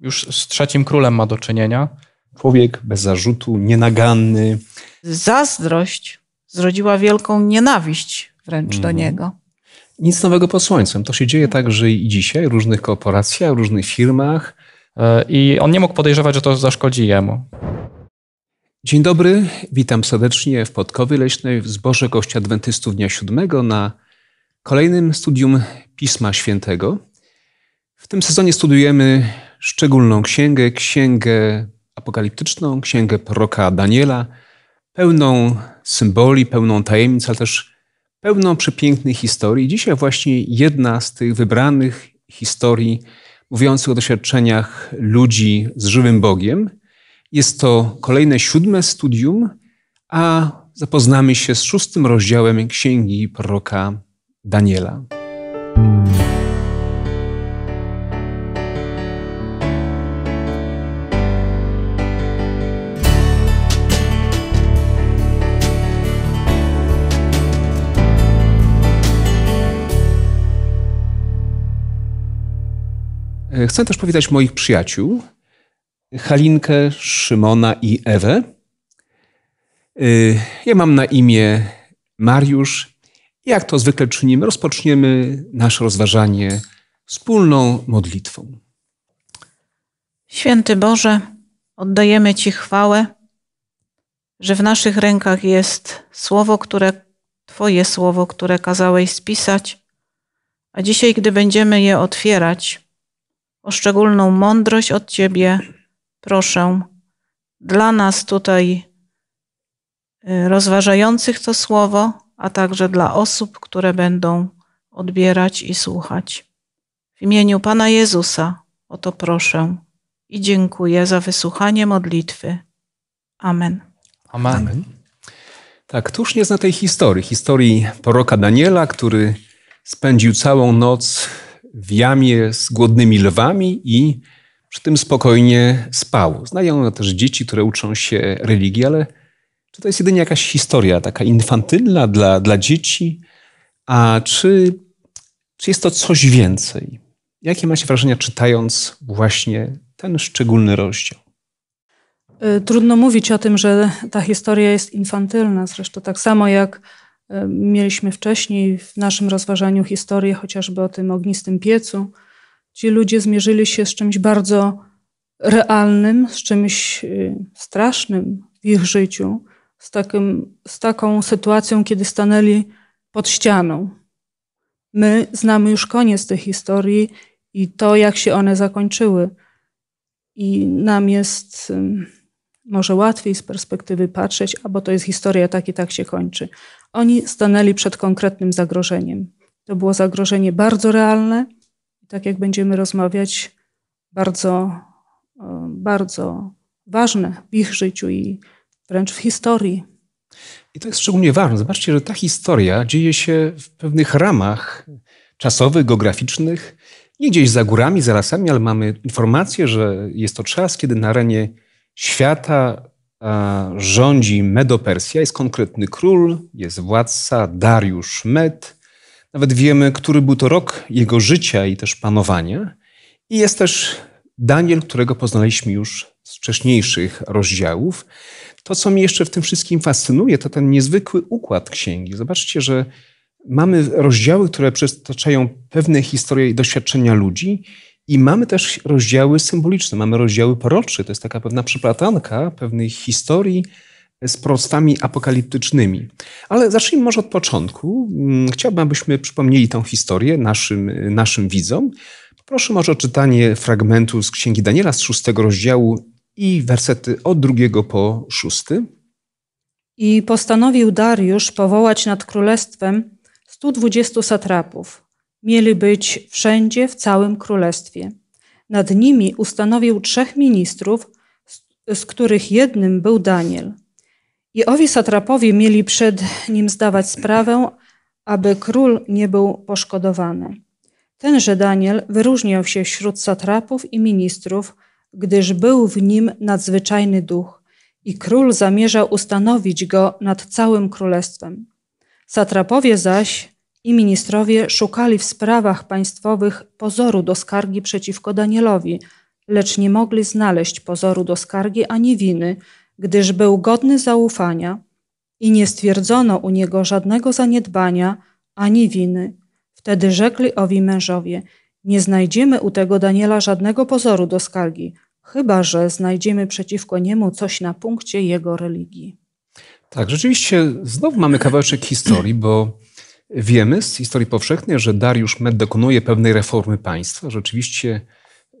już z trzecim królem ma do czynienia. Człowiek bez zarzutu, nienaganny. Zazdrość zrodziła wielką nienawiść wręcz do mhm. niego. Nic nowego pod słońcem. To się dzieje mhm. także i dzisiaj w różnych korporacjach, w różnych firmach. E, I on nie mógł podejrzewać, że to zaszkodzi jemu. Dzień dobry, witam serdecznie w Podkowie Leśnej w Zborze Kości Adwentystów Dnia Siódmego na kolejnym studium Pisma Świętego. W tym sezonie studujemy szczególną księgę, księgę apokaliptyczną, księgę proroka Daniela, pełną symboli, pełną tajemnic, ale też pełną przepięknych historii. Dzisiaj właśnie jedna z tych wybranych historii mówiących o doświadczeniach ludzi z żywym Bogiem. Jest to kolejne siódme studium, a zapoznamy się z szóstym rozdziałem księgi proroka Daniela. Chcę też powitać moich przyjaciół, Halinkę, Szymona i Ewę. Y, ja mam na imię Mariusz. Jak to zwykle czynimy, rozpoczniemy nasze rozważanie wspólną modlitwą. Święty Boże, oddajemy Ci chwałę, że w naszych rękach jest słowo, które Twoje słowo, które kazałeś spisać, a dzisiaj, gdy będziemy je otwierać, o szczególną mądrość od Ciebie. Proszę dla nas tutaj y, rozważających to słowo, a także dla osób, które będą odbierać i słuchać. W imieniu Pana Jezusa o to proszę i dziękuję za wysłuchanie modlitwy. Amen. Amen. Amen. Tak, tuż nie zna tej historii, historii proroka Daniela, który spędził całą noc w jamie z głodnymi lwami i przy tym spokojnie spał. Znają też dzieci, które uczą się religii, ale czy to jest jedynie jakaś historia taka infantylna dla, dla dzieci, a czy, czy jest to coś więcej? Jakie macie wrażenia czytając właśnie ten szczególny rozdział? Y, trudno mówić o tym, że ta historia jest infantylna, zresztą tak samo jak Mieliśmy wcześniej w naszym rozważaniu historię chociażby o tym ognistym piecu. Ci ludzie zmierzyli się z czymś bardzo realnym, z czymś y, strasznym w ich życiu, z, takim, z taką sytuacją, kiedy stanęli pod ścianą. My znamy już koniec tej historii i to, jak się one zakończyły. I nam jest może łatwiej z perspektywy patrzeć, albo to jest historia, tak i tak się kończy. Oni stanęli przed konkretnym zagrożeniem. To było zagrożenie bardzo realne, tak jak będziemy rozmawiać, bardzo, e, bardzo ważne w ich życiu i wręcz w historii. I to jest szczególnie ważne. Zobaczcie, że ta historia dzieje się w pewnych ramach czasowych, geograficznych, nie gdzieś za górami, za lasami, ale mamy informację, że jest to czas, kiedy na arenie świata rządzi Medopersja, jest konkretny król, jest władca Dariusz Med. Nawet wiemy, który był to rok jego życia i też panowania. I jest też Daniel, którego poznaliśmy już z wcześniejszych rozdziałów. To, co mnie jeszcze w tym wszystkim fascynuje, to ten niezwykły układ księgi. Zobaczcie, że mamy rozdziały, które przytaczają pewne historie i doświadczenia ludzi, i mamy też rozdziały symboliczne, mamy rozdziały prorocze. To jest taka pewna przyplatanka pewnej historii z prostami apokaliptycznymi. Ale zacznijmy może od początku. Mm, chciałbym, abyśmy przypomnieli tą historię naszym, naszym widzom. Proszę może o czytanie fragmentu z Księgi Daniela z szóstego rozdziału i wersety od drugiego po szósty. I postanowił Dariusz powołać nad królestwem 120 satrapów, Mieli być wszędzie w całym królestwie. Nad nimi ustanowił trzech ministrów, z których jednym był Daniel. I owi satrapowie mieli przed nim zdawać sprawę, aby król nie był poszkodowany. Tenże Daniel wyróżniał się wśród satrapów i ministrów, gdyż był w nim nadzwyczajny duch i król zamierzał ustanowić go nad całym królestwem. Satrapowie zaś i ministrowie szukali w sprawach państwowych pozoru do skargi przeciwko Danielowi, lecz nie mogli znaleźć pozoru do skargi ani winy, gdyż był godny zaufania i nie stwierdzono u niego żadnego zaniedbania ani winy. Wtedy rzekli owi mężowie: Nie znajdziemy u tego Daniela żadnego pozoru do skargi, chyba że znajdziemy przeciwko niemu coś na punkcie jego religii. Tak, rzeczywiście znowu mamy kawałeczek historii, bo Wiemy z historii powszechnej, że Dariusz Med dokonuje pewnej reformy państwa. Rzeczywiście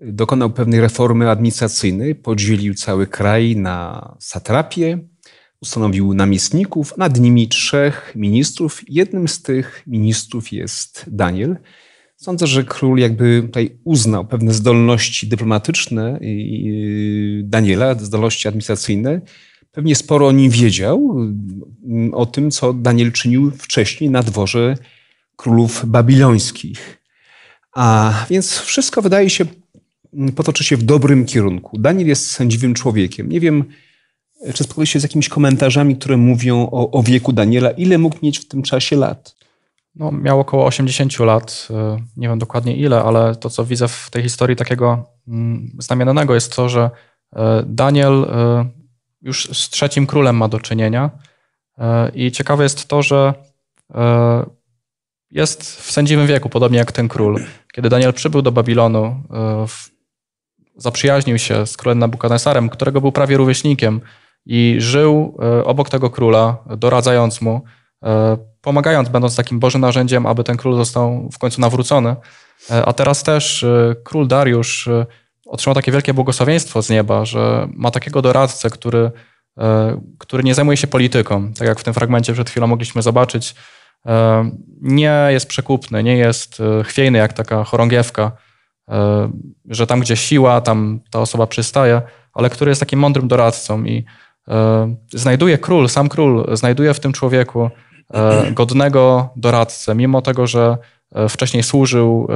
dokonał pewnej reformy administracyjnej, podzielił cały kraj na satrapie, ustanowił namiestników, nad nimi trzech ministrów. Jednym z tych ministrów jest Daniel. Sądzę, że król jakby tutaj uznał pewne zdolności dyplomatyczne Daniela, zdolności administracyjne Pewnie sporo o nim wiedział, mm, o tym, co Daniel czynił wcześniej na dworze królów babilońskich. A więc wszystko wydaje się mm, potoczy się w dobrym kierunku. Daniel jest sędziwym człowiekiem. Nie wiem, czy spotkali się z jakimiś komentarzami, które mówią o, o, wieku Daniela. Ile mógł mieć w tym czasie lat? No, miał około 80 lat. Y, nie wiem dokładnie ile, ale to, co widzę w tej historii takiego mm, znamiennego, jest to, że e, Daniel e, już z trzecim królem ma do czynienia. E, I ciekawe jest to, że e, jest w sędziwym wieku, podobnie jak ten król. Kiedy Daniel przybył do Babilonu, e, zaprzyjaźnił się z królem Nabukanesarem, którego był prawie rówieśnikiem i żył obok tego króla, doradzając mu, pomagając, będąc takim Bożym narzędziem, aby ten król został w końcu nawrócony. A teraz też król Dariusz otrzymał takie wielkie błogosławieństwo z nieba, że ma takiego doradcę, który, e, który nie zajmuje się polityką. Tak jak w tym fragmencie przed chwilą mogliśmy zobaczyć, e, nie jest przekupny, nie jest e, chwiejny jak taka chorągiewka, że tam gdzie siła, tam ta osoba przystaje, ale który jest takim mądrym doradcą i znajduje król, sam król, znajduje w tym człowieku godnego doradcę, mimo tego, że wcześniej służył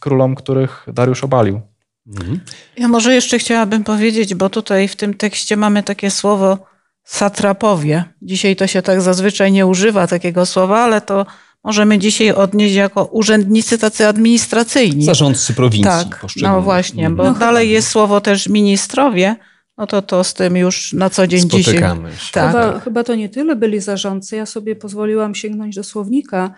królom, których Dariusz obalił. Mhm. Ja może jeszcze chciałabym powiedzieć, bo tutaj w tym tekście mamy takie słowo satrapowie. Dzisiaj to się tak zazwyczaj nie używa takiego słowa, ale to możemy dzisiaj odnieść jako urzędnicy tacy administracyjni. Zarządcy prowincji. Tak, no właśnie, bo no dalej jest słowo też ministrowie, no to to z tym już na co dzień Spotykamy dzisiaj. Się. Tak. Chyba, chyba to nie tyle byli zarządcy, ja sobie pozwoliłam sięgnąć do słownika,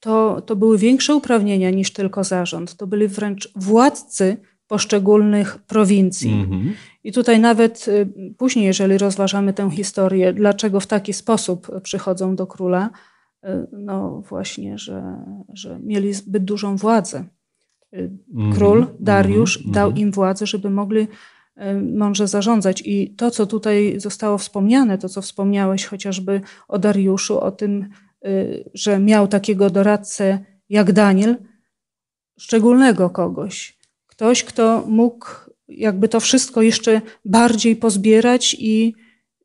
to, to były większe uprawnienia niż tylko zarząd. To byli wręcz władcy, poszczególnych prowincji. Mhm. I tutaj nawet y, później, jeżeli rozważamy tę historię, dlaczego w taki sposób przychodzą do króla, y, no właśnie, że, że mieli zbyt dużą władzę. Y, mhm. Król Dariusz mhm. dał im władzę, żeby mogli mądrze zarządzać. I to, co tutaj zostało wspomniane, to, co wspomniałeś chociażby o Dariuszu, o tym, że miał takiego doradcę jak Daniel, szczególnego kogoś, Ktoś, kto mógł jakby to wszystko jeszcze bardziej pozbierać i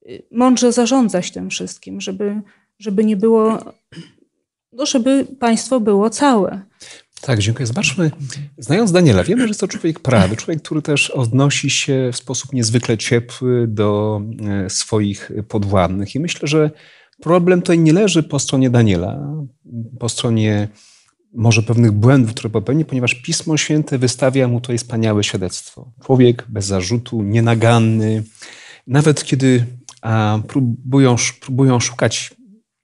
y, mądrze zarządzać tym wszystkim, żeby, żeby nie było, no żeby państwo było całe. Tak, dziękuję. Zobaczmy, znając Daniela, wiemy, że jest to człowiek prawy, człowiek, który też odnosi się w sposób niezwykle ciepły do e, swoich podwładnych. I myślę, że problem tutaj nie leży po stronie Daniela, po stronie może pewnych błędów, które popełni, ponieważ Pismo Święte wystawia mu tutaj wspaniałe świadectwo. Człowiek bez zarzutu, nienaganny. Nawet kiedy a, próbują, próbują szukać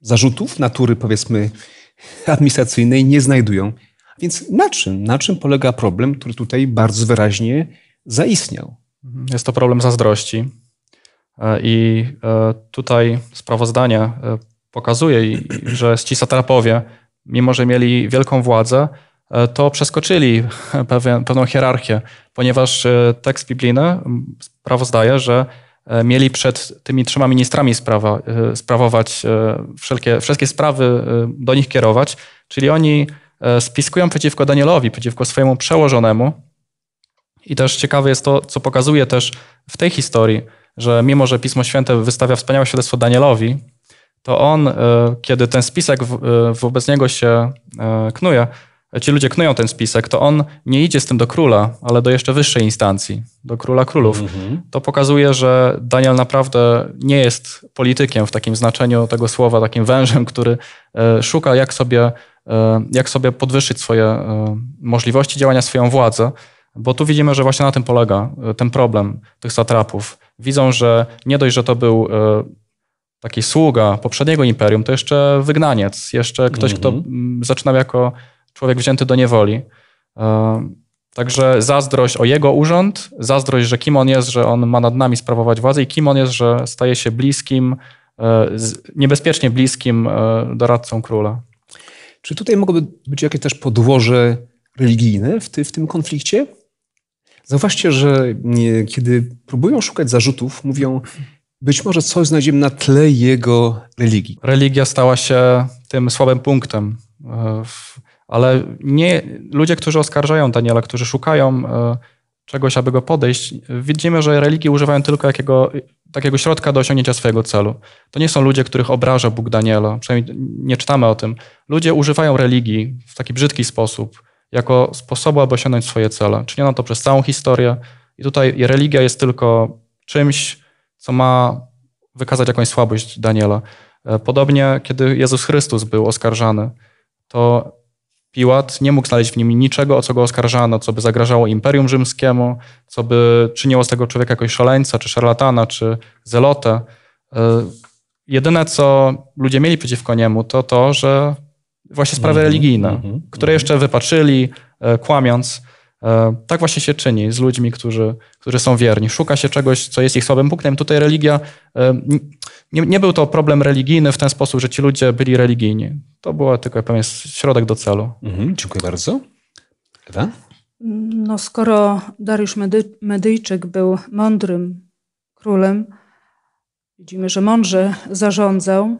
zarzutów natury, powiedzmy, administracyjnej, nie znajdują. Więc na czym? Na czym polega problem, który tutaj bardzo wyraźnie zaistniał? Jest to problem zazdrości. E, I e, tutaj sprawozdanie e, pokazuje, że scisaterapowie mimo że mieli wielką władzę, e, to przeskoczyli pewien, pewną hierarchię, ponieważ e, tekst biblijny prawo zdaje, że e, mieli przed tymi trzema ministrami sprawa, sprawować wszelkie, wszystkie sprawy, do nich kierować, czyli oni spiskują przeciwko Danielowi, przeciwko swojemu przełożonemu. I też ciekawe jest to, co pokazuje też w tej historii, że mimo, że Pismo Święte wystawia wspaniałe świadectwo Danielowi, to on, e, kiedy ten spisek e, wobec niego się e, knuje, ci ludzie knują ten spisek, to on nie idzie z tym do króla, ale do jeszcze wyższej instancji, do króla królów. Mhm. To pokazuje, że Daniel naprawdę nie jest politykiem w takim znaczeniu tego słowa, takim wężem, który szuka, jak sobie, jak sobie podwyższyć swoje możliwości działania, swoją władzę. Bo tu widzimy, że właśnie na tym polega ten problem tych satrapów. Widzą, że nie dość, że to był taki sługa poprzedniego imperium to jeszcze wygnaniec, jeszcze ktoś, kto mhm. zaczynał jako człowiek wzięty do niewoli. E, także zazdrość o jego urząd, zazdrość, że kim on jest, że on ma nad nami sprawować władzę i kim on jest, że staje się bliskim, e, niebezpiecznie bliskim e, doradcą króla. Czy tutaj mogłoby być jakieś też podłoże religijne w, ty, w tym konflikcie? Zauważcie, że nie, kiedy próbują szukać zarzutów, mówią, być może coś znajdziemy na tle jego religii. Religia stała się tym słabym punktem. E, ale nie, ludzie, którzy oskarżają Daniela, którzy szukają e, czegoś, aby go podejść, widzimy, że religii używają tylko jakiego, takiego środka do osiągnięcia swojego celu. To nie są ludzie, których obraża Bóg Daniela, przynajmniej nie czytamy o tym. Ludzie używają religii w taki brzydki sposób, jako sposobu, aby osiągnąć swoje cele. Czyniono to przez całą historię i tutaj religia jest tylko czymś, co ma wykazać jakąś słabość Daniela. E, podobnie, kiedy Jezus Chrystus był oskarżany, to Piłat nie mógł znaleźć w nim niczego, o co go oskarżano, co by zagrażało Imperium Rzymskiemu, co by czyniło z tego człowieka jakoś szaleńca, czy szarlatana, czy zelotę. E, jedyne, co ludzie mieli przeciwko niemu, to to, że właśnie sprawy mm -hmm, religijne, mm -hmm, które mhm. jeszcze wypaczyli, e, kłamiąc. E, tak właśnie się czyni z ludźmi, którzy, którzy są wierni. Szuka się czegoś, co jest ich słabym punktem. Tutaj religia, e, nie, nie był to problem religijny w ten sposób, że ci ludzie byli religijni. To był tylko pewien środek do celu. Mhm, dziękuję bardzo. Ewa? No, skoro Dariusz Medy Medyjczyk był mądrym królem, widzimy, że mądrze zarządzał.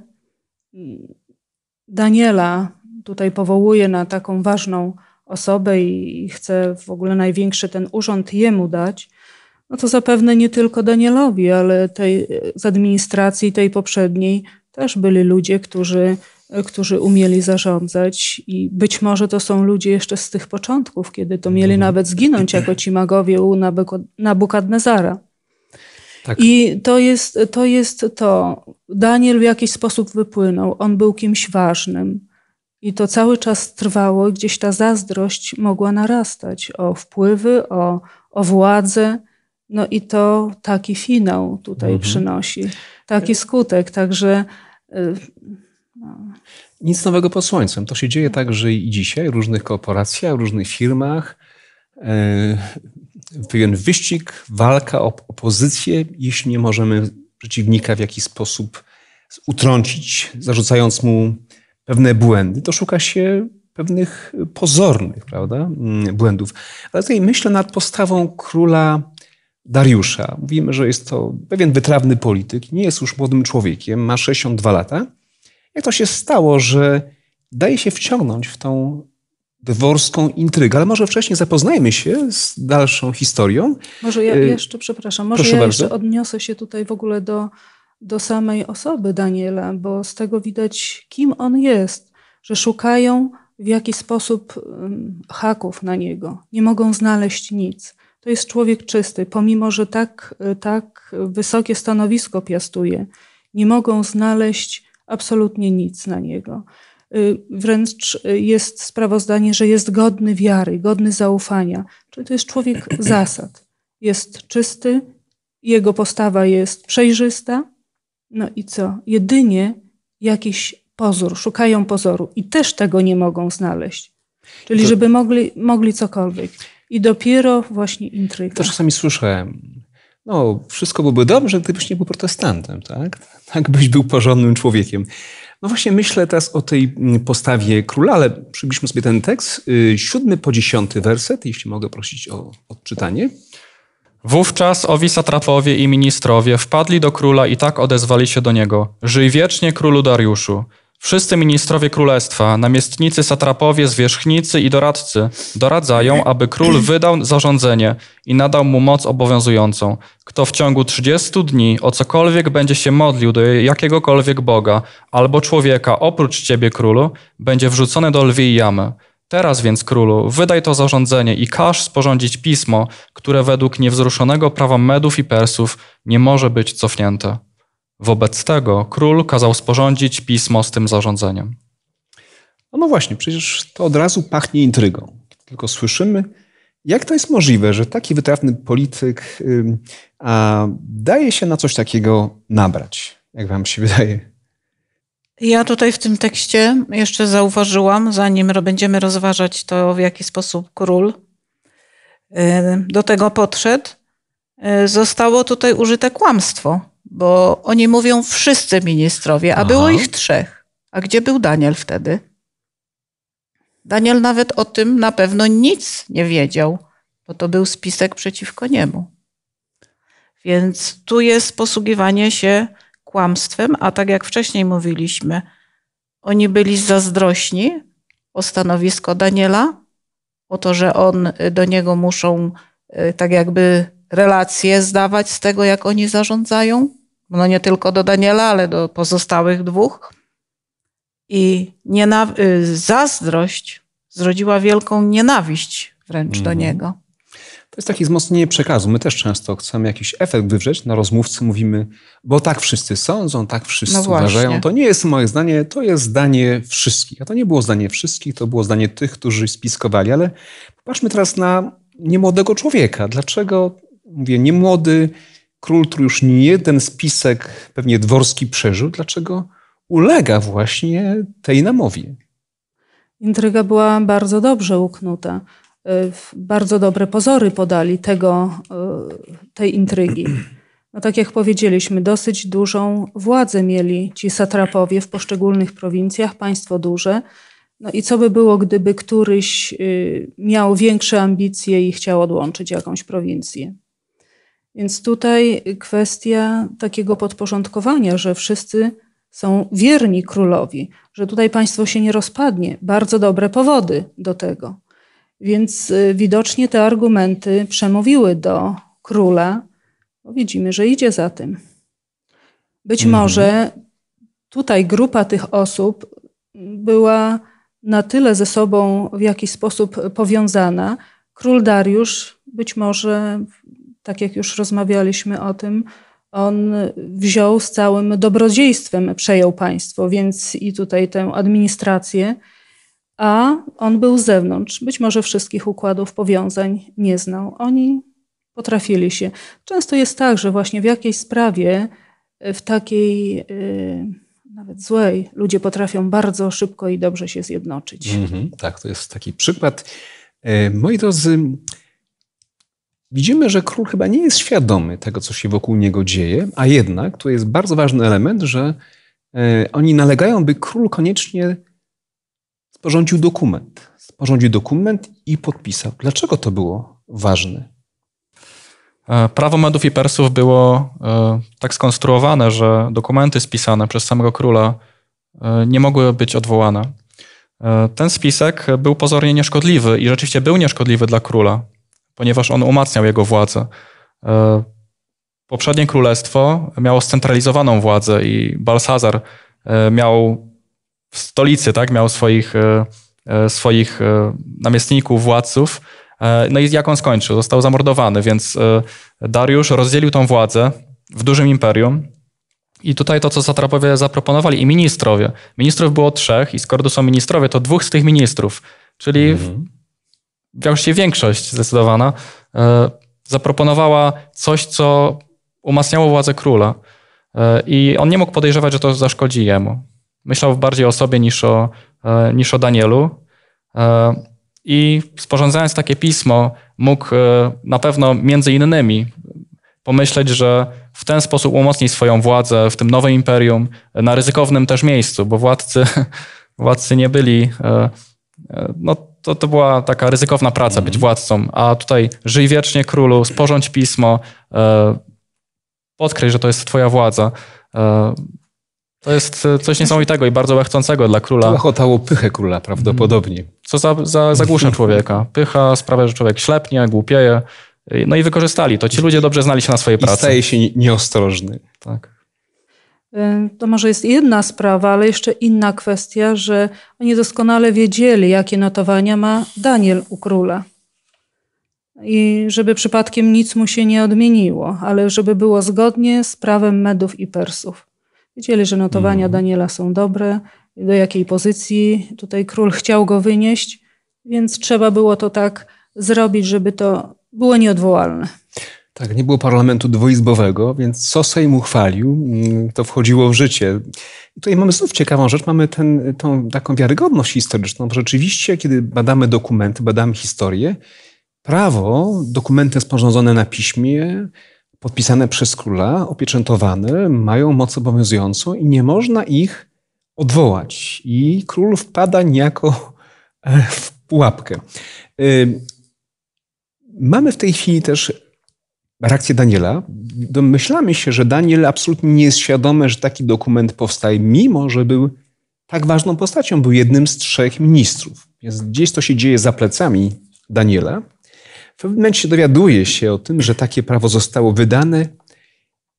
Daniela tutaj powołuje na taką ważną osobę i chce w ogóle największy ten urząd jemu dać, no to zapewne nie tylko Danielowi, ale tej, z administracji tej poprzedniej też byli ludzie, którzy, którzy umieli zarządzać i być może to są ludzie jeszcze z tych początków, kiedy to mieli mhm. nawet zginąć jako ci magowie u Nabukadnezara. Tak. I to jest, to jest to. Daniel w jakiś sposób wypłynął. On był kimś ważnym. I to cały czas trwało, gdzieś ta zazdrość mogła narastać o wpływy, o, o władzę. No i to taki finał tutaj mhm. przynosi, taki e- skutek. Także. Y, no. Nic nowego pod słońcem. To się dzieje także i dzisiaj w różnych korporacjach, w różnych firmach. E, pewien wyścig, walka o opozycję, jeśli nie możemy przeciwnika w jakiś sposób utrącić, zarzucając mu pewne błędy, to szuka się pewnych pozornych prawda, mm, błędów. Ale tutaj myślę nad postawą króla Dariusza. Mówimy, że jest to pewien wytrawny polityk, nie jest już młodym człowiekiem, ma 62 lata. Jak to się stało, że daje się wciągnąć w tą dworską intrygę. Ale może wcześniej zapoznajmy się z dalszą historią. Może ja y, jeszcze, przepraszam, może Proszę ja bardzo. jeszcze odniosę się tutaj w ogóle do do samej osoby Daniela, bo z tego widać, kim on jest, że szukają w jakiś sposób haków na niego, nie mogą znaleźć nic. To jest człowiek czysty, pomimo że tak, e, tak wysokie stanowisko piastuje, nie mogą znaleźć absolutnie nic na niego. E, wręcz e, jest sprawozdanie, że jest godny wiary, godny zaufania. Czyli to jest człowiek zasad. Jest czysty, jego postawa jest przejrzysta, no i co? Jedynie jakiś pozór, szukają pozoru i też tego nie mogą znaleźć. Czyli to... żeby mogli, mogli cokolwiek. I dopiero właśnie intryga. To czasami słyszę, no wszystko byłoby dobrze, gdybyś nie był protestantem, tak? Tak byś był porządnym człowiekiem. No właśnie myślę teraz o tej mm, postawie króla, ale przybliżmy sobie ten tekst, y, siódmy po dziesiąty werset, jeśli mogę prosić o odczytanie. Wówczas owi satrapowie i ministrowie wpadli do króla i tak odezwali się do niego: Żyj wiecznie, królu Dariuszu. Wszyscy ministrowie królestwa, namiestnicy, satrapowie, zwierzchnicy i doradcy doradzają, aby król wydał zarządzenie i nadał mu moc obowiązującą. Kto w ciągu 30 dni o cokolwiek będzie się modlił do jakiegokolwiek Boga albo człowieka oprócz ciebie, królu, będzie wrzucony do lwiej jamy. Teraz więc, królu, wydaj to zarządzenie i każ sporządzić pismo, które według niewzruszonego prawa Medów i Persów nie może być cofnięte. Wobec tego król kazał sporządzić pismo z tym zarządzeniem. No, no właśnie, przecież to od razu pachnie intrygą. Tylko słyszymy, jak to jest możliwe, że taki wytrawny polityk a, daje się na coś takiego nabrać? Jak wam się wydaje? Ja tutaj w tym tekście jeszcze zauważyłam, zanim będziemy rozważać to, w jaki sposób król y, do tego podszedł, y, zostało tutaj użyte kłamstwo, bo oni mówią wszyscy ministrowie, a Aha. było ich trzech. A gdzie był Daniel wtedy? Daniel nawet o tym na pewno nic nie wiedział, bo to był spisek przeciwko niemu. Więc tu jest posługiwanie się kłamstwem, a tak jak wcześniej mówiliśmy, oni byli zazdrośni o stanowisko Daniela, o to, że on y, do niego muszą y, tak jakby relacje zdawać z tego, jak oni zarządzają. No nie tylko do Daniela, ale do pozostałych dwóch. I nienaw- y, zazdrość zrodziła wielką nienawiść wręcz do mhm. niego. To jest takie wzmocnienie przekazu. My też często chcemy jakiś efekt wywrzeć na rozmówcy. Mówimy, bo tak wszyscy sądzą, tak wszyscy no uważają. To nie jest moje zdanie, to jest zdanie wszystkich. A to nie było zdanie wszystkich, to było zdanie tych, którzy spiskowali. Ale popatrzmy teraz na niemłodego człowieka. Dlaczego, mówię, niemłody król, który już nie jeden spisek, pewnie dworski przeżył, dlaczego ulega właśnie tej namowie? Intryga była bardzo dobrze uknuta. Y, bardzo dobre pozory podali tego, y, tej intrygi. No tak jak powiedzieliśmy, dosyć dużą władzę mieli ci satrapowie w poszczególnych prowincjach, państwo duże. No i co by było, gdyby któryś y, miał większe ambicje i chciał odłączyć jakąś prowincję? Więc tutaj kwestia takiego podporządkowania, że wszyscy są wierni królowi, że tutaj państwo się nie rozpadnie. Bardzo dobre powody do tego. Więc y, widocznie te argumenty przemówiły do króla, bo widzimy, że idzie za tym. Być mhm. może tutaj grupa tych osób była na tyle ze sobą w jakiś sposób powiązana. Król Dariusz być może, tak jak już rozmawialiśmy o tym, on wziął z całym dobrodziejstwem, przejął państwo, więc i tutaj tę administrację, a on był z zewnątrz. Być może wszystkich układów powiązań nie znał. Oni potrafili się. Często jest tak, że właśnie w jakiejś sprawie, e, w takiej e, nawet złej, ludzie potrafią bardzo szybko i dobrze się zjednoczyć. Mm-hmm, tak, to jest taki przykład. E, moi drodzy, widzimy, że król chyba nie jest świadomy tego, co się wokół niego dzieje, a jednak tu jest bardzo ważny element, że oni nalegają, by król koniecznie sporządził dokument. Sporządził dokument i podpisał. Dlaczego to było ważne? E, prawo Medów i Persów było e, tak skonstruowane, że dokumenty spisane przez samego króla e, nie mogły być odwołane. Ten spisek był pozornie nieszkodliwy i rzeczywiście był nieszkodliwy dla króla, ponieważ on umacniał jego władzę. Poprzednie królestwo miało scentralizowaną władzę i Balsazar miał w stolicy, tak? Miał swoich, e, e, swoich e, namiestników, władców. No i jak on skończył? Został zamordowany, więc Dariusz rozdzielił tą władzę w dużym imperium. I tutaj to, co satrapowie zaproponowali i ministrowie. Ministrów było trzech i skoro to są ministrowie, to dwóch z tych ministrów, czyli mhm. właściwie większość zdecydowana, zaproponowała coś, co umacniało władzę króla. I on nie mógł podejrzewać, że to zaszkodzi jemu myślał bardziej o sobie niż o, e, niż o Danielu. E, I sporządzając takie pismo, mógł e, na pewno między innymi pomyśleć, że w ten sposób umocni swoją władzę w tym nowym imperium, na ryzykownym też miejscu, bo władcy, władcy nie byli. No, to, to była taka ryzykowna praca, być mhm. władcą, a tutaj żyj wiecznie królu, sporządź pismo, podkreśl, że to jest twoja władza. To jest e, coś niesamowitego i bardzo łechcącego dla króla. To chotało pychę króla prawdopodobnie. Mm. Co za, za, zagłusza człowieka. Pycha sprawia, że człowiek ślepnie, głupieje. No i wykorzystali to. Ci ludzie dobrze znali się na swojej pracy. I staje się nieostrożny. Tak. To może jest jedna sprawa, ale jeszcze inna kwestia, że oni doskonale wiedzieli, jakie notowania ma Daniel u króla. I żeby przypadkiem nic mu się nie odmieniło, ale żeby było zgodnie z prawem Medów i Persów. Wiedzieli, że notowania mm. Daniela są dobre, do jakiej pozycji tutaj król chciał go wynieść, więc trzeba było to tak zrobić, żeby to było nieodwołalne. Tak, nie było parlamentu dwoizbowego, więc co Sejm uchwalił, mm, to wchodziło w życie. I tutaj mamy znów ciekawą rzecz, mamy ten, tą taką wiarygodność historyczną. Rzeczywiście, kiedy badamy dokumenty, badamy historię, prawo, dokumenty sporządzone na piśmie, podpisane przez króla, opieczętowane, mają moc obowiązującą i nie można ich odwołać. I król wpada niejako e, w pułapkę. E, mamy w tej chwili też reakcję Daniela. Domyślamy się, że Daniel absolutnie nie jest świadomy, że taki dokument powstaje, mimo że był tak ważną postacią, był jednym z trzech ministrów. Więc gdzieś to się dzieje za plecami Daniela. W pewnym momencie dowiaduje się o tym, że takie prawo zostało wydane.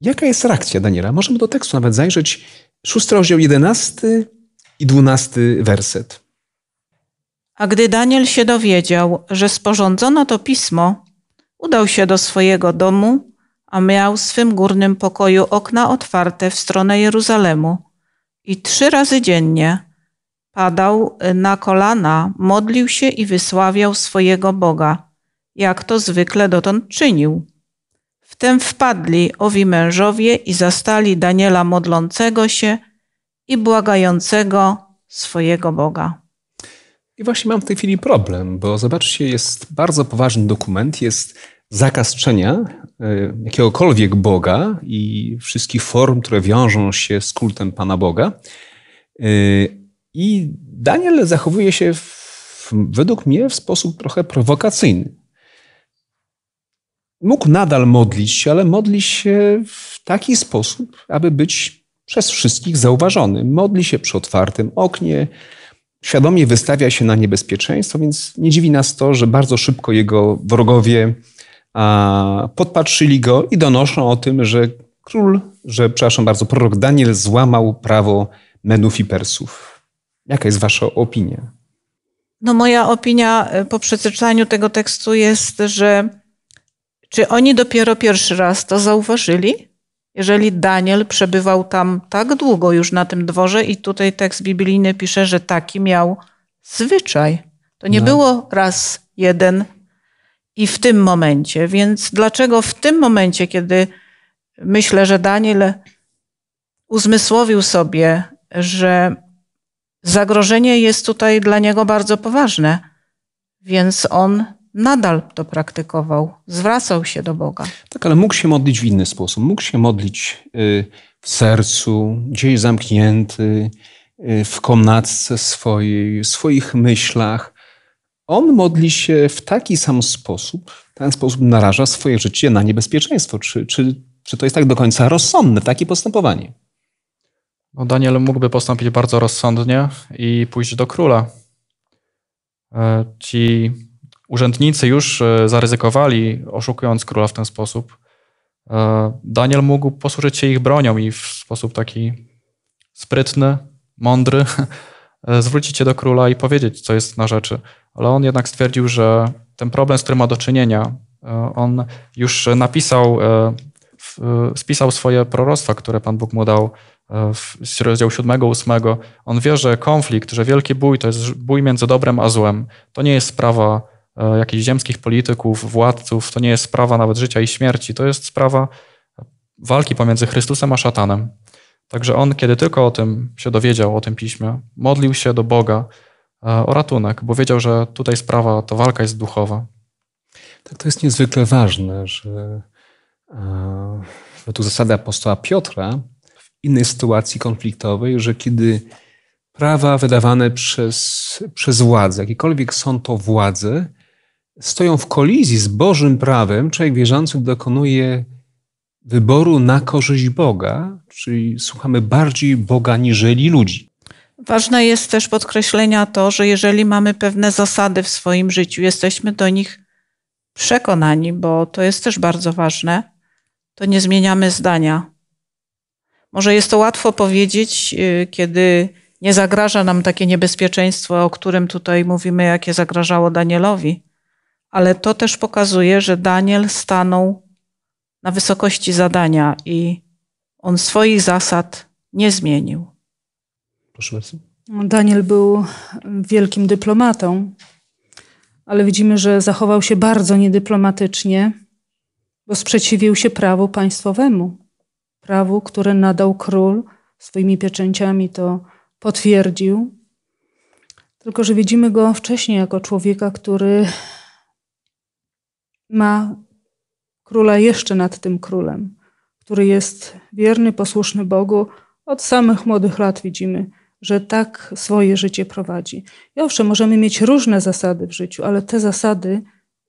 Jaka jest reakcja Daniela? Możemy do tekstu nawet zajrzeć. Szósty rozdział, jedenasty i dwunasty werset. A gdy Daniel się dowiedział, że sporządzono to pismo, udał się do swojego domu, a miał w swym górnym pokoju okna otwarte w stronę Jeruzalemu. I trzy razy dziennie padał na kolana, modlił się i wysławiał swojego Boga, jak to zwykle dotąd czynił. Wtem wpadli owi mężowie i zastali Daniela modlącego się i błagającego swojego Boga. I właśnie mam w tej chwili problem, bo zobaczcie, jest bardzo poważny dokument, jest zakaz czczenia e, jakiegokolwiek Boga i wszystkich form, które wiążą się z kultem Pana Boga. E, I Daniel zachowuje się w, według mnie w sposób trochę prowokacyjny mógł nadal modlić się, ale modli się w taki sposób, aby być przez wszystkich zauważony. Modli się przy otwartym oknie, świadomie wystawia się na niebezpieczeństwo, więc nie dziwi nas to, że bardzo szybko jego wrogowie podpatrzyli go i donoszą o tym, że król, że, przepraszam bardzo, prorok Daniel złamał prawo Menów i Persów. Jaka jest wasza opinia? No moja opinia e, po przeczytaniu tego tekstu jest, że czy oni dopiero pierwszy raz to zauważyli? Jeżeli Daniel przebywał tam tak długo już na tym dworze i tutaj tekst biblijny pisze, że taki miał zwyczaj. To nie no. było raz jeden i w tym momencie. Więc dlaczego w tym momencie, kiedy myślę, że Daniel uzmysłowił sobie, że zagrożenie jest tutaj dla niego bardzo poważne, więc on nadal to praktykował, zwracał się do Boga. Tak, ale mógł się modlić w inny sposób. Mógł się modlić y, w sercu, gdzieś zamknięty, y, w komnatce swojej, w swoich myślach. On modli się w taki sam sposób, w ten sposób naraża swoje życie na niebezpieczeństwo. Czy, czy, czy to jest tak do końca rozsądne, takie postępowanie? No Daniel mógłby postąpić bardzo rozsądnie i pójść do króla. E, ci urzędnicy już e, zaryzykowali, oszukując króla w ten sposób. E, Daniel mógł posłużyć się ich bronią i w sposób taki sprytny, mądry zwrócić się do króla i powiedzieć, co jest na rzeczy. Ale on jednak stwierdził, że ten problem, z którym ma do czynienia, e, on już napisał, spisał swoje proroctwa, które Pan Bóg mu dał z rozdziału 7, 8. On wie, że konflikt, że wielki bój to jest bój między dobrem a złem. To nie jest sprawa E, jakichś ziemskich polityków, władców. To nie jest sprawa nawet życia i śmierci, to jest sprawa walki pomiędzy Chrystusem a szatanem. Także on, kiedy tylko o tym się dowiedział, o tym piśmie, modlił się do Boga e, o ratunek, bo wiedział, że tutaj sprawa, to walka jest duchowa. Tak, to jest niezwykle ważne, że e, tu zasady apostoła Piotra w innej sytuacji konfliktowej, że kiedy prawa wydawane przez, przez władzę, jakikolwiek są to władze, stoją w kolizji z Bożym prawem, człowiek wierzący dokonuje wyboru na korzyść Boga, czyli słuchamy bardziej Boga niżeli ludzi. Ważne jest też podkreślenia to, że jeżeli mamy pewne zasady w swoim życiu, jesteśmy do nich przekonani, bo to jest też bardzo ważne, to nie zmieniamy zdania. Może jest to łatwo powiedzieć, y, kiedy nie zagraża nam takie niebezpieczeństwo, o którym tutaj mówimy, jakie zagrażało Danielowi, ale to też pokazuje, że Daniel stanął na wysokości zadania i on swoich zasad nie zmienił. Proszę bardzo. Daniel był wielkim dyplomatą, ale widzimy, że zachował się bardzo niedyplomatycznie, bo sprzeciwił się prawu państwowemu. Prawu, które nadał król swoimi pieczęciami, to potwierdził. Tylko, że widzimy go wcześniej jako człowieka, który ma króla jeszcze nad tym królem, który jest wierny, posłuszny Bogu. Od samych młodych lat widzimy, że tak swoje życie prowadzi. I owszem, możemy mieć różne zasady w życiu, ale te zasady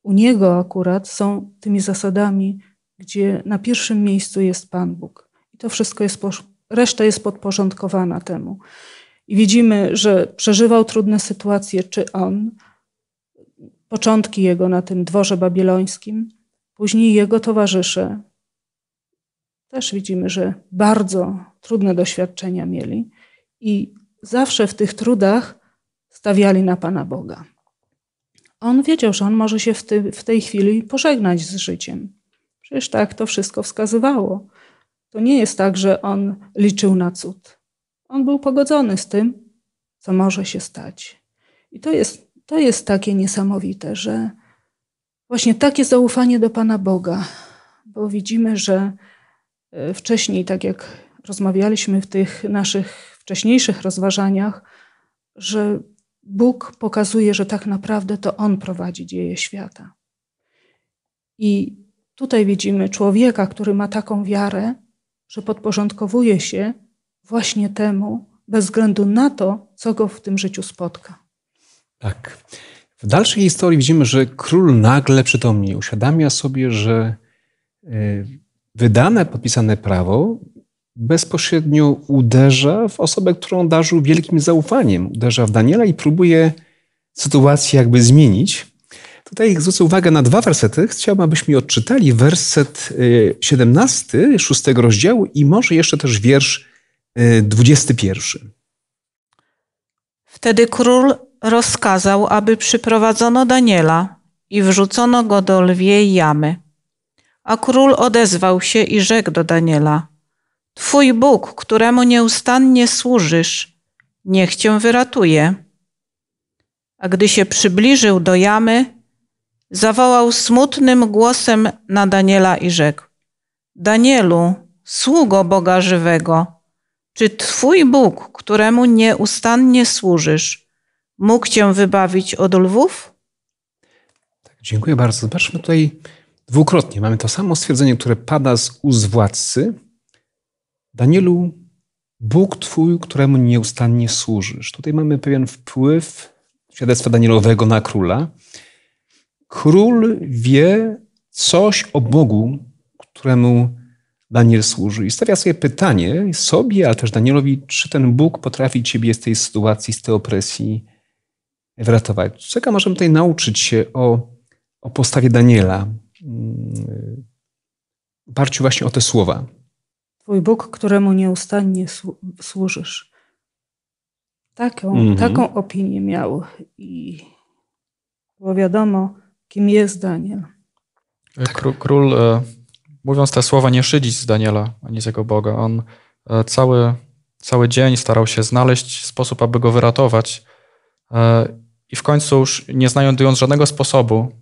u niego akurat są tymi zasadami, gdzie na pierwszym miejscu jest Pan Bóg. I to wszystko jest, reszta jest podporządkowana temu. I widzimy, że przeżywał trudne sytuacje, czy on, początki jego na tym dworze babilońskim, później jego towarzysze. Też widzimy, że bardzo trudne doświadczenia mieli i zawsze w tych trudach stawiali na Pana Boga. On wiedział, że on może się w, ty, w tej chwili pożegnać z życiem. Przecież tak to wszystko wskazywało. To nie jest tak, że on liczył na cud. On był pogodzony z tym, co może się stać. I to jest to jest takie niesamowite, że właśnie takie zaufanie do Pana Boga, bo widzimy, że e, wcześniej, tak jak rozmawialiśmy w tych naszych wcześniejszych rozważaniach, że Bóg pokazuje, że tak naprawdę to On prowadzi dzieje świata. I tutaj widzimy człowieka, który ma taką wiarę, że podporządkowuje się właśnie temu, bez względu na to, co go w tym życiu spotka. Tak. W dalszej historii widzimy, że król nagle przytomnie uświadamia sobie, że y, wydane, podpisane prawo bezpośrednio uderza w osobę, którą darzył wielkim zaufaniem. Uderza w Daniela i próbuje sytuację jakby zmienić. Tutaj zwrócę uwagę na dwa wersety. Chciałbym, abyśmy odczytali werset 17, y, 6 rozdziału i może jeszcze też wiersz 21. Y, Wtedy król rozkazał, aby przyprowadzono Daniela i wrzucono go do lwiej jamy. A król odezwał się i rzekł do Daniela: Twój Bóg, któremu nieustannie służysz, niech cię wyratuje. A gdy się przybliżył do jamy, zawołał smutnym głosem na Daniela i rzekł: Danielu, sługo Boga żywego, czy Twój Bóg, któremu nieustannie służysz, mógł cię wybawić od lwów? Tak, dziękuję bardzo. Zobaczmy tutaj dwukrotnie. Mamy to samo stwierdzenie, które pada z ust władcy. Danielu, Bóg Twój, któremu nieustannie służysz. Tutaj mamy pewien wpływ świadectwa Danielowego na króla. Król wie coś o Bogu, któremu Daniel służy. I stawia sobie pytanie sobie, ale też Danielowi, czy ten Bóg potrafi Ciebie z tej sytuacji, z tej opresji wyratować. Czego możemy tutaj nauczyć się o, o postawie Daniela, oparciu mm, właśnie o te słowa? Twój Bóg, któremu nieustannie służysz. Taką, mhm. taką opinię miał i było wiadomo, kim jest Daniel. Tak. Król, król, e, mówiąc te słowa, nie szydzić z Daniela ani z jego Boga. On e, cały, cały dzień starał się znaleźć sposób, aby go wyratować. E, i w końcu już nie znajdując żadnego sposobu,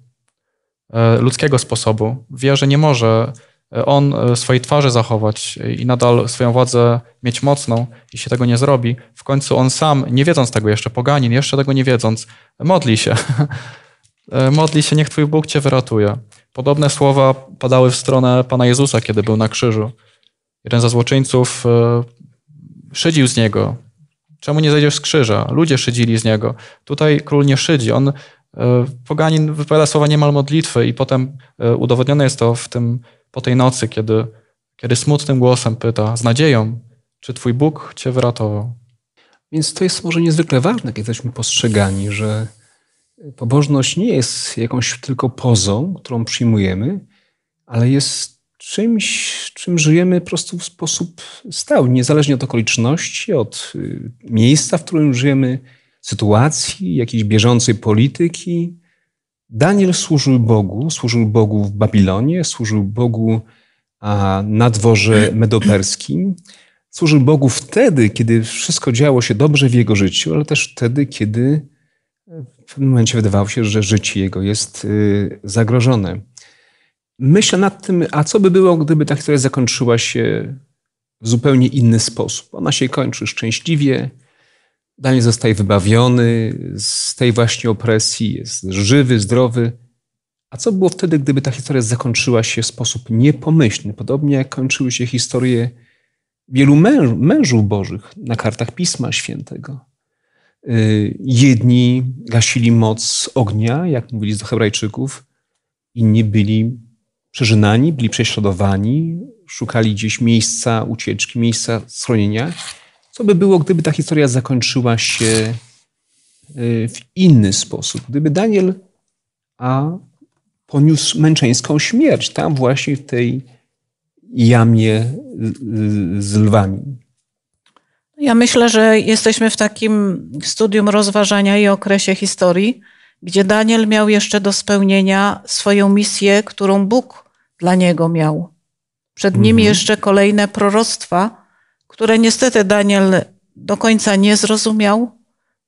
e, ludzkiego sposobu, wie, że nie może e, on e, swojej twarzy zachować i nadal swoją władzę mieć mocną, jeśli tego nie zrobi, w końcu on sam, nie wiedząc tego jeszcze, poganin, jeszcze tego nie wiedząc, modli się. modli się, niech Twój Bóg Cię wyratuje. Podobne słowa padały w stronę Pana Jezusa, kiedy był na krzyżu. Jeden ze złoczyńców szydził z Niego, Czemu nie zejdziesz z krzyża? Ludzie szydzili z niego. Tutaj król nie szydzi. On e, Poganin wypowiada słowa niemal modlitwy i potem e, udowodnione jest to w tym, po tej nocy, kiedy, kiedy smutnym głosem pyta z nadzieją, czy twój Bóg cię wyratował. Więc to jest może niezwykle ważne, kiedy jesteśmy postrzegani, że pobożność nie jest jakąś tylko pozą, którą przyjmujemy, ale jest czymś, czym żyjemy po prostu w sposób stały, niezależnie od okoliczności, od y, miejsca, w którym żyjemy, sytuacji, jakiejś bieżącej polityki. Daniel służył Bogu, służył Bogu w Babilonie, służył Bogu na dworze medoperskim. Służył Bogu wtedy, kiedy wszystko działo się dobrze w jego życiu, ale też wtedy, kiedy w pewnym momencie wydawało się, że życie jego jest y, zagrożone myślę nad tym, a co by było, gdyby ta historia zakończyła się w zupełnie inny sposób. Ona się kończy szczęśliwie, Daniel zostaje wybawiony z tej właśnie opresji, jest żywy, zdrowy. A co było wtedy, gdyby ta historia zakończyła się w sposób niepomyślny? Podobnie jak kończyły się historie wielu męż, mężów bożych na kartach Pisma Świętego. Y, jedni gasili moc ognia, jak mówili do Hebrajczyków, inni byli przeżynani, byli prześladowani, szukali gdzieś miejsca ucieczki, miejsca schronienia. Co by było, gdyby ta historia zakończyła się y, w inny sposób? Gdyby Daniel A poniósł męczeńską śmierć, tam właśnie w tej jamie z lwami. Ja myślę, że jesteśmy w takim studium rozważania i okresie historii, gdzie Daniel miał jeszcze do spełnienia swoją misję, którą Bóg dla niego miał. Przed nimi mhm. jeszcze kolejne proroctwa, które niestety Daniel do końca nie zrozumiał,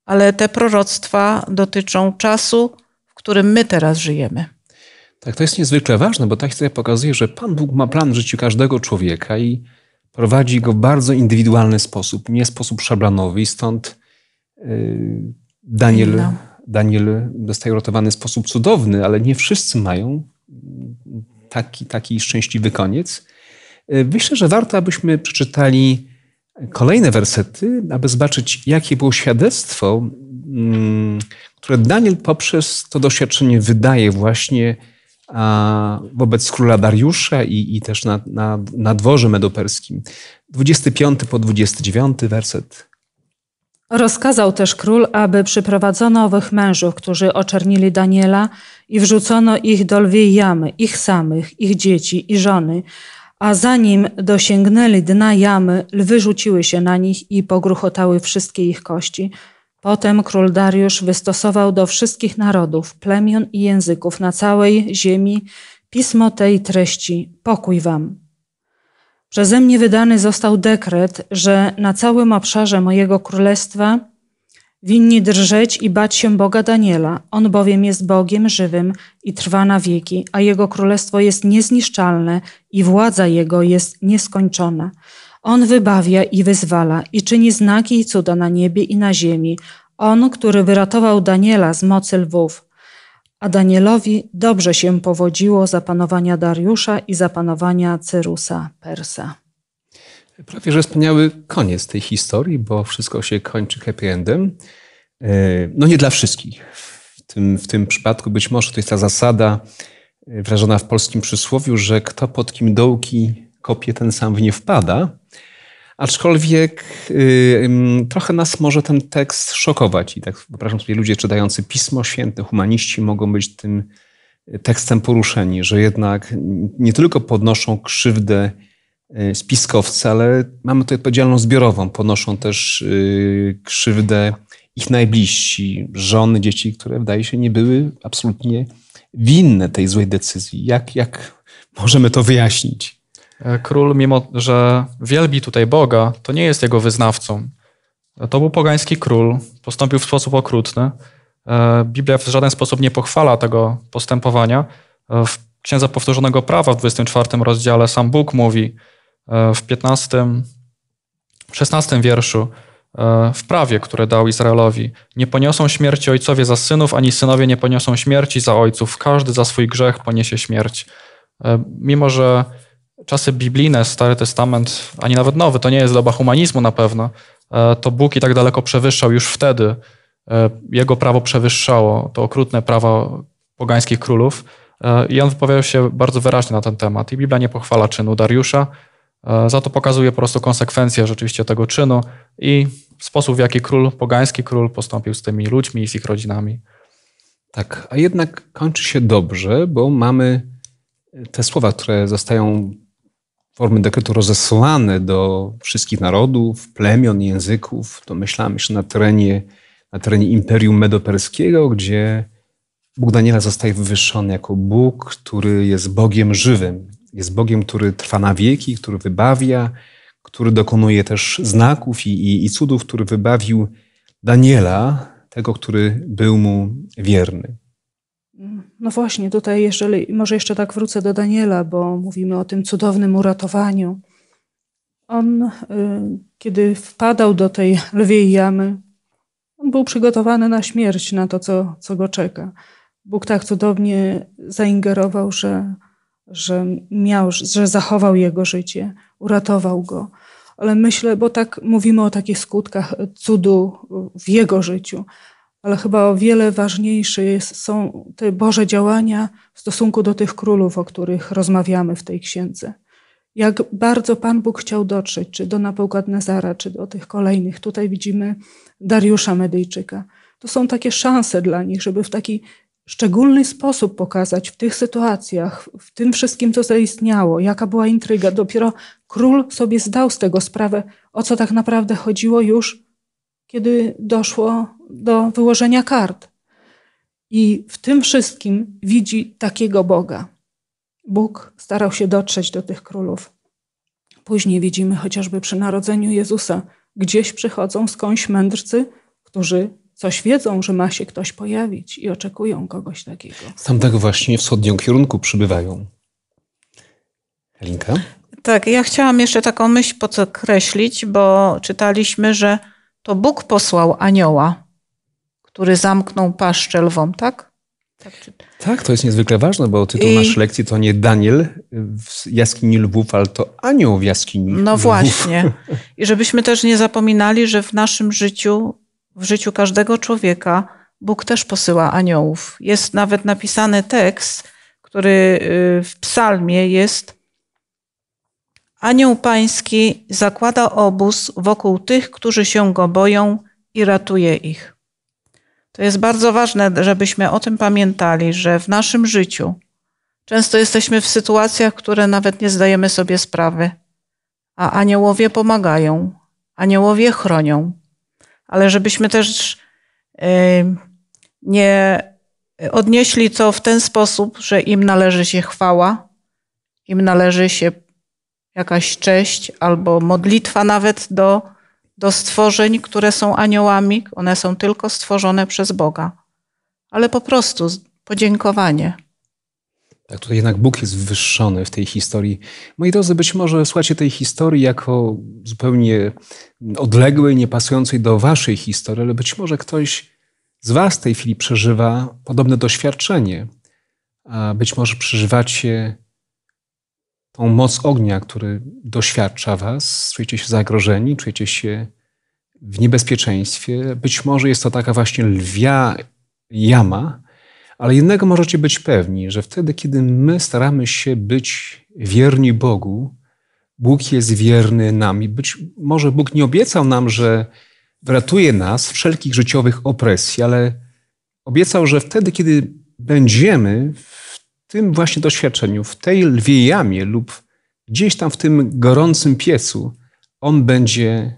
ale te proroctwa dotyczą czasu, w którym my teraz żyjemy. Tak, to jest niezwykle ważne, bo ta historia pokazuje, że Pan Bóg ma plan w życiu każdego człowieka i prowadzi go w bardzo indywidualny sposób, nie sposób szablanowy. stąd y, Daniel, Daniel dostaje uratowany w sposób cudowny, ale nie wszyscy mają taki, taki szczęśliwy koniec. Y, myślę, że warto, abyśmy przeczytali kolejne wersety, aby zobaczyć, jakie było świadectwo, mm, które Daniel poprzez to doświadczenie wydaje właśnie wobec króla Dariusza i, i też na, na, na dworze medoperskim. 25 po 29 werset. Rozkazał też król, aby przyprowadzono owych mężów, którzy oczernili Daniela, i wrzucono ich do lwiej jamy, ich samych, ich dzieci i żony. A zanim dosięgnęli dna jamy, lwy rzuciły się na nich i pogruchotały wszystkie ich kości. Potem król Dariusz wystosował do wszystkich narodów, plemion i języków na całej ziemi pismo tej treści: Pokój wam. Przeze mnie wydany został dekret, że na całym obszarze mojego królestwa winni drżeć i bać się Boga Daniela. On bowiem jest Bogiem żywym i trwa na wieki, a jego królestwo jest niezniszczalne i władza jego jest nieskończona. On wybawia i wyzwala i czyni znaki i cuda na niebie i na ziemi. On, który wyratował Daniela z mocy lwów, a Danielowi dobrze się powodziło zapanowania Dariusza i zapanowania Cyrusa Persa. Prawie że wspaniały koniec tej historii, bo wszystko się kończy happy endem. E, no nie dla wszystkich. W tym, w tym przypadku być może to jest ta zasada e, wrażona w polskim przysłowiu, że kto pod kim dołki kopie, ten sam w nie wpada. Aczkolwiek y, trochę nas może ten tekst szokować. I tak wyobrażam sobie, ludzie czytający Pismo Święte, humaniści mogą być tym y, tekstem poruszeni, że jednak nie tylko podnoszą krzywdę y, spiskowcy, ale mamy tutaj odpowiedzialność zbiorową. Ponoszą też krzywdę ich najbliżsi, żony, dzieci, które wydaje się nie były absolutnie winne tej złej decyzji. Jak, jak możemy to wyjaśnić? E, król, mimo że wielbi tutaj Boga, to nie jest jego wyznawcą. To był pogański król, postąpił w sposób okrutny. E, Biblia w żaden sposób nie pochwala tego postępowania. E, w Księdze Powtórzonego Prawa w 24 rozdziale sam Bóg mówi w 15, 16 wierszu w prawie, które dał Izraelowi. Nie poniosą śmierci ojcowie za synów, ani synowie nie poniosą śmierci za ojców. Każdy za swój grzech poniesie śmierć. Mimo, że czasy biblijne, Stary Testament, ani nawet Nowy, to nie jest doba humanizmu na pewno, e, to Bóg i tak daleko przewyższał już wtedy. E, jego prawo przewyższało to okrutne prawo pogańskich królów. E, I on wypowiadał się bardzo wyraźnie na ten temat. I Biblia nie pochwala czynu Dariusza, za to pokazuje po prostu konsekwencje rzeczywiście tego czynu i sposób, w jaki król, pogański król postąpił z tymi ludźmi i z ich rodzinami. Tak, a jednak kończy się dobrze, bo mamy te słowa, które zostają formy dekretu rozesłane do wszystkich narodów, plemion, języków. Domyślamy się na terenie, na terenie Imperium Medoperskiego, gdzie Bóg Daniela zostaje wywyższony jako Bóg, który jest Bogiem żywym. Jest Bogiem, który trwa na wieki, który wybawia, który dokonuje też znaków i, i, i cudów, który wybawił Daniela, tego, który był mu wierny. Mm. No właśnie, tutaj może jeszcze tak wrócę do Daniela, bo mówimy o tym cudownym uratowaniu. On, y, kiedy wpadał do tej lwiej jamy, on był przygotowany na śmierć, na to, co, co go czeka. Bóg tak cudownie zaingerował, że, że miał, że zachował jego życie, uratował go. Ale myślę, bo tak mówimy o takich skutkach cudu w jego życiu, ale chyba o wiele ważniejsze są te Boże działania w stosunku do tych królów, o których rozmawiamy w tej księdze. Jak bardzo Pan Bóg chciał dotrzeć, czy do Napełkadnezara, czy do tych kolejnych. Tutaj widzimy Dariusza Medyjczyka. To są takie szanse dla nich, żeby w taki szczególny sposób pokazać w tych sytuacjach, w tym wszystkim, co zaistniało, jaka była intryga. Dopiero król sobie zdał z tego sprawę, o co tak naprawdę chodziło już, kiedy doszło do wyłożenia kart. I w tym wszystkim widzi takiego Boga. Bóg starał się dotrzeć do tych królów. Później widzimy chociażby przy narodzeniu Jezusa, gdzieś przychodzą skądś mędrcy, którzy coś wiedzą, że ma się ktoś pojawić i oczekują kogoś takiego. Z tamtego właśnie wschodnią kierunku przybywają. Elinka? Tak, ja chciałam jeszcze taką myśl podkreślić, bo czytaliśmy, że to Bóg posłał anioła który zamknął paszczę lwom, tak? Tak, czy... tak, to jest niezwykle ważne, bo tytuł I... naszej lekcji to nie Daniel w jaskini lwów, ale to anioł w jaskini No lwów. właśnie. I żebyśmy też nie zapominali, że w naszym życiu, w życiu każdego człowieka, Bóg też posyła aniołów. Jest nawet napisany tekst, który y, w psalmie jest Anioł Pański zakłada obóz wokół tych, którzy się go boją i ratuje ich. To jest bardzo ważne, żebyśmy o tym pamiętali, że w naszym życiu często jesteśmy w sytuacjach, które nawet nie zdajemy sobie sprawy, a aniołowie pomagają, aniołowie chronią, ale żebyśmy też yy, nie odnieśli to w ten sposób, że im należy się chwała, im należy się jakaś cześć albo modlitwa nawet do do stworzeń, które są aniołami, one są tylko stworzone przez Boga, ale po prostu podziękowanie. Tak, tutaj jednak Bóg jest wywyższony w tej historii. Moi drodzy, być może słuchacie tej historii jako zupełnie odległej, niepasującej do waszej historii, ale być może ktoś z was w tej chwili przeżywa podobne doświadczenie. A być może przeżywacie tą moc ognia, który doświadcza was, czujecie się zagrożeni, czujecie się w niebezpieczeństwie. Być może jest to taka właśnie lwia jama, ale jednego możecie być pewni, że wtedy, kiedy my staramy się być wierni Bogu, Bóg jest wierny nami. Być może Bóg nie obiecał nam, że ratuje nas wszelkich życiowych opresji, ale obiecał, że wtedy, kiedy będziemy w tym właśnie doświadczeniu, w tej lwiej jamie lub gdzieś tam w tym gorącym piecu, On będzie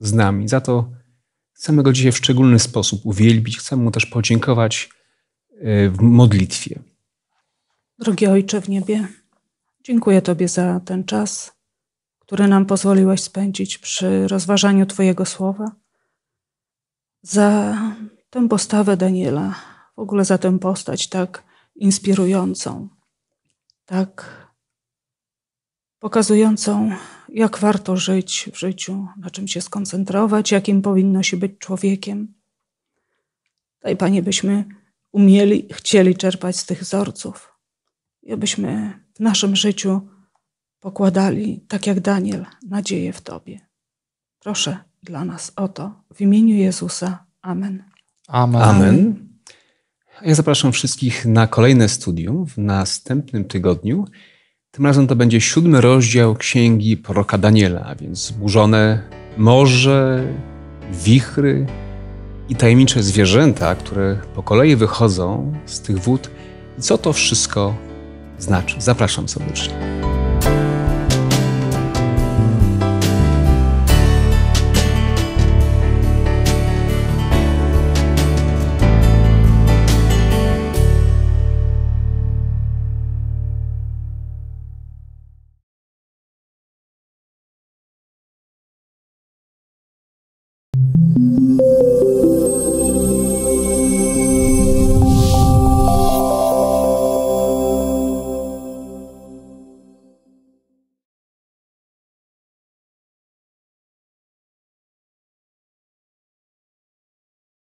z nami. Za to chcemy Go dzisiaj w szczególny sposób uwielbić, chcemy Mu też podziękować e, w modlitwie. Drogi Ojcze w niebie, dziękuję Tobie za ten czas, który nam pozwoliłeś spędzić przy rozważaniu Twojego słowa, za tę postawę Daniela, w ogóle za tę postać tak inspirującą, tak pokazującą, jak warto żyć w życiu, na czym się skoncentrować, jakim powinno się być człowiekiem. Daj Panie, byśmy umieli, chcieli czerpać z tych wzorców i abyśmy w naszym życiu pokładali, tak jak Daniel, nadzieję w Tobie. Proszę dla nas o to w imieniu Jezusa. Amen. Amen. Amen. Ja zapraszam wszystkich na kolejne studium w następnym tygodniu. Tym razem to będzie siódmy rozdział księgi proroka Daniela, a więc zburzone morze, wichry i tajemnicze zwierzęta, które po kolei wychodzą z tych wód. I co to wszystko znaczy? Zapraszam serdecznie.